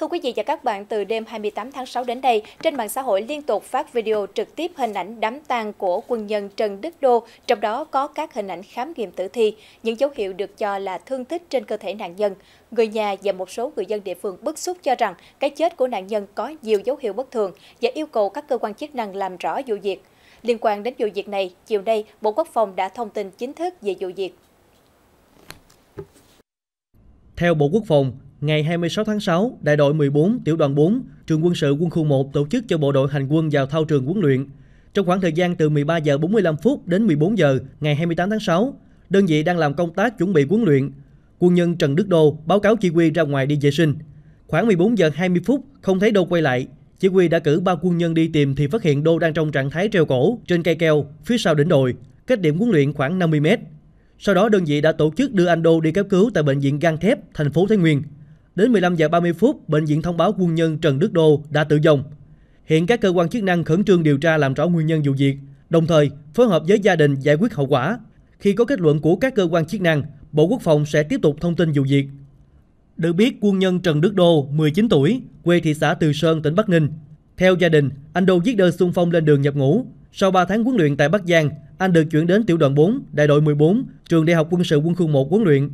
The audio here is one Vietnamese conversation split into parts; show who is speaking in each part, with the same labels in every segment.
Speaker 1: Thưa quý vị và các bạn, từ đêm 28 tháng 6 đến đây, trên mạng xã hội liên tục phát video trực tiếp hình ảnh đám tang của quân nhân Trần Đức Đô, trong đó có các hình ảnh khám nghiệm tử thi, những dấu hiệu được cho là thương tích trên cơ thể nạn nhân. Người nhà và một số người dân địa phương bức xúc cho rằng cái chết của nạn nhân có nhiều dấu hiệu bất thường và yêu cầu các cơ quan chức năng làm rõ vụ việc. Liên quan đến vụ việc này, chiều nay, Bộ Quốc phòng đã thông tin chính thức về vụ việc.
Speaker 2: Theo Bộ Quốc phòng, Ngày 26 tháng 6, Đại đội 14, Tiểu đoàn 4, Trường quân sự quân khu 1 tổ chức cho bộ đội hành quân vào thao trường huấn luyện. Trong khoảng thời gian từ 13 giờ 45 phút đến 14 giờ ngày 28 tháng 6, đơn vị đang làm công tác chuẩn bị huấn luyện. Quân nhân Trần Đức Đô báo cáo chỉ huy ra ngoài đi vệ sinh. Khoảng 14 giờ 20 phút, không thấy Đô quay lại. Chỉ huy đã cử ba quân nhân đi tìm thì phát hiện Đô đang trong trạng thái treo cổ trên cây keo phía sau đỉnh đồi, cách điểm huấn luyện khoảng 50 mét. Sau đó đơn vị đã tổ chức đưa anh Đô đi cấp cứu tại bệnh viện gan thép thành phố Thái Nguyên. Đến 15 giờ 30 phút, bệnh viện thông báo quân nhân Trần Đức Đô đã tử vong. Hiện các cơ quan chức năng khẩn trương điều tra làm rõ nguyên nhân vụ việc, đồng thời phối hợp với gia đình giải quyết hậu quả. Khi có kết luận của các cơ quan chức năng, Bộ Quốc phòng sẽ tiếp tục thông tin vụ việc. Được biết, quân nhân Trần Đức Đô, 19 tuổi, quê thị xã Từ Sơn, tỉnh Bắc Ninh. Theo gia đình, anh Đô viết đơn xung phong lên đường nhập ngũ. Sau 3 tháng huấn luyện tại Bắc Giang, anh được chuyển đến tiểu đoàn 4, đại đội 14, trường Đại học Quân sự Quân khu 1 huấn luyện.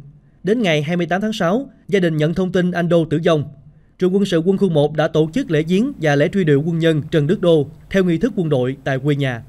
Speaker 2: Đến ngày 28 tháng 6, gia đình nhận thông tin anh Đô tử vong. Trường quân sự quân khu 1 đã tổ chức lễ viếng và lễ truy điệu quân nhân Trần Đức Đô theo nghi thức quân đội tại quê nhà.